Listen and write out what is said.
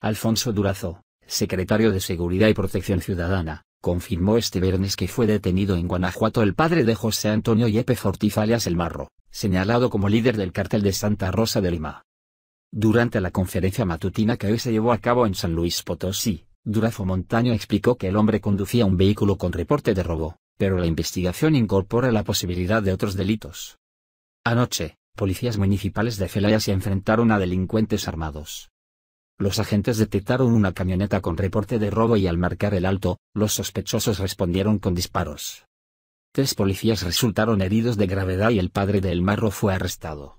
Alfonso Durazo, secretario de Seguridad y Protección Ciudadana, confirmó este viernes que fue detenido en Guanajuato el padre de José Antonio Yepe Fortifalias El Marro, señalado como líder del cartel de Santa Rosa de Lima. Durante la conferencia matutina que hoy se llevó a cabo en San Luis Potosí, Durazo Montaño explicó que el hombre conducía un vehículo con reporte de robo, pero la investigación incorpora la posibilidad de otros delitos. Anoche, policías municipales de Celaya se enfrentaron a delincuentes armados, los agentes detectaron una camioneta con reporte de robo y al marcar el alto, los sospechosos respondieron con disparos. Tres policías resultaron heridos de gravedad y el padre del Marro fue arrestado.